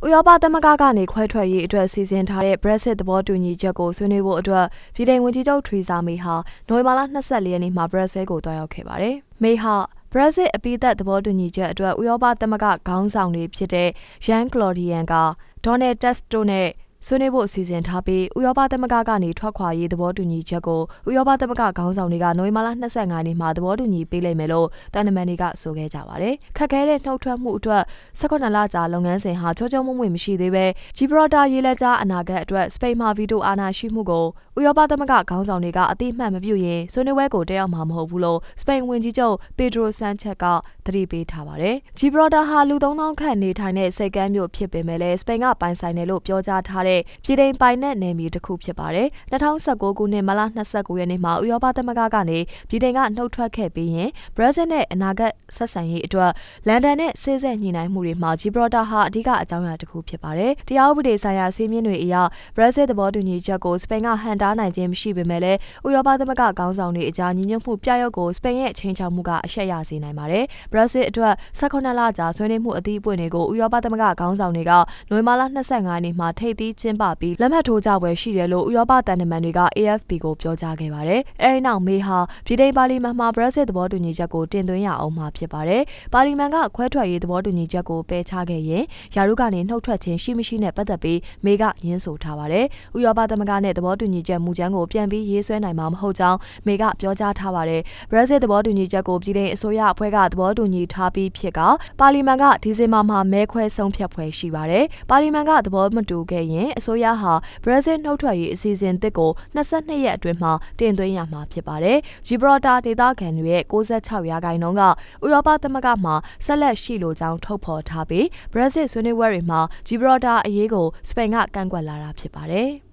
။ဥရောပသမဂ္ဂကနေခွဲထွက်ရေးအတွက်စီစဉ်ထားတဲ့ Brexit သဘောတူညီချက်ကိုဆွေးနွေးဖို့အတွက်ပြည်ထောင်ဝန်ကြီးချုပ်ထရီဆာမေဟာနိုဝင်ဘာလ24ရက်နေ့မှာ Brussels ကိုတွားရောက်ခဲ့ပါတယ်။မေဟာ Brexit အပိသက်သဘောတူညီချက်အတွက်ဥရောပသမဂ္ဂခေါင်းဆောင်တွေ ဖြစ်တဲ့ Jean Claude Juncker, Donald Tusk တို့နဲ့ဆွေးနွေးဖို့အစီအစဉ်ထားပြီးဥရောပသမဂ္ဂကနေထွက်ခွာရေးသဘောတူညီချက်ကိုဥရောပသမဂ္ဂခေါင်းဆောင်တွေကနိုဝင်ဘာလ25ရက်နေ့မှာသဘောတူညီပေးလိုက်မယ်လို့တန်တမန်တွေကဆိုခဲ့ကြပါတယ်။ခက်ခဲတဲ့နှုတ်ထွက်မှုအတွက်18လကြာလုပ်ငန်းစဉ်ဟာချောချောမွေ့မွေ့မရှိသေးပဲဂျီဘရာတာရေးလက်ကြားအနာဂတ်အတွက်စပိန်မှာဗီတိုအာဏာရှိမှုကိုဥရောပသမဂ္ဂခေါင်းဆောင်တွေကအတိအမှန်မပြုရင်ဆွေးနွေးပွဲကိုတက်ရောက်မှာမဟုတ်ဘူးလို့စပိန်ဝန်ကြီးချုပ်ပီဒရိုဆန်ချက်ကသတိပေးထားပါတယ်။ဂျီဘရာတာဟာလူ3000ခန့်နေထိုင်တဲ့စိတ်ကမ်းမြို့ဖြစ်ပေမဲ့လည်းစပိန်ကပိုင်ဆိုင်တယ်လို့ပြောကြားထားတဲ့တဲ့ပြည်ထိုင်ပိုင်နက်နယ်မြေတစ်ခုဖြစ်ပါတယ်။2019ခုနှစ်မလ29ရက်နေ့မှာဥရောပသမဂ္ဂကနေပြည်ထိုင်ကနှုတ်ထွက်ခဲ့ပြီးရင်ဘရက်စစ်နဲ့အနာဂတ်ဆက်ဆံရေးအတွက်လန်ဒန်နဲ့ဆေးဆက်ညှိနှိုင်းမှုတွေမှာဂျီဘရော်တာဟာအဓိကအကြောင်းအရာတစ်ခုဖြစ်ပါတယ်။တရားဥပဒေဆိုင်ရာစည်းမျဉ်းတွေအရဘရက်စစ်သဘောတူညီချက်ကိုစပိန်ကဟန်တားနိုင်ခြင်းမရှိပေမဲ့လည်းဥရောပသမဂ္ဂခေါင်းဆောင်တွေအကြားညီညွတ်မှုပြရုပ်ကိုစပိန်ရဲ့ချိန်ချောက်မှုကအရှက်ရစေနိုင်ပါတယ်။ဘရက်စစ်အတွက်18လကြာဆွေးနွေးမှုအသီးအပွင့်တွေကိုဥရောပသမဂ္ဂခေါင်းဆောင်တွေကနိုဝင်ဘာလ25ရက်နေ့မှာထိပ်သီးကျင်းပပြီးလက်မှတ်ထိုးကြပွဲရှိတယ်လို့ဥရောပတန်တမန်တွေက AFP ကိုပြောကြားခဲ့ပါတယ်။အဲဒီနောက်မေဟာပြည်ထောင်ပါလီမန်မှာ Brexit သဘောတူညီချက်ကိုတင်သွင်းရအောင်မှာဖြစ်ပါတယ်။ပါလီမန်ကခွဲထွက်ရေးသဘောတူညီချက်ကိုပယ်ချခဲ့ရင်ယာရုကနေနှုတ်ထွက်ခြင်းရှိမရှိနဲ့ပတ်သက်ပြီးမေကညင်းဆိုထားပါတယ်။ဥရောပသမဂ္ဂနဲ့သဘောတူညီချက်မူကြမ်းကိုပြန်ပြီးရေးဆွဲနိုင်မှာမဟုတ်ကြောင်းမေကပြောကြားထားပါတယ်။ Brexit သဘောတူညီချက်ကိုပြည်ထောင်အစိုးရအဖွဲ့ကသဘောတူညီထားပြီးဖြစ်ကပါလီမန်ကဒီဇင်ဘာမှာမဲခွဲဆုံးဖြတ်ဖွယ်ရှိပါတယ်။ပါလီမန်ကသဘောမတူခဲ့ရင်ရင်အစိုးရဟာဘရာဇီးနှုတ်ထွက်ရေးအစီအစဉ်သစ်ကို22ရက်အတွင်းမှာတင်သွင်းရမှာဖြစ်ပါတယ်။ Gibraltar ဒေသခံတွေရဲ့66ရာခိုင်နှုန်းကဥရောပသမဂ္ဂမှာဆက်လက်ရှိလိုကြောင်းထုတ်ဖော်ထားပြီးဘရာဇစ်ဆွေးနွေးပွဲတွေမှာ Gibraltar အရေးကိုစပိန်ကကန့်ကွက်လာတာဖြစ်ပါတယ်။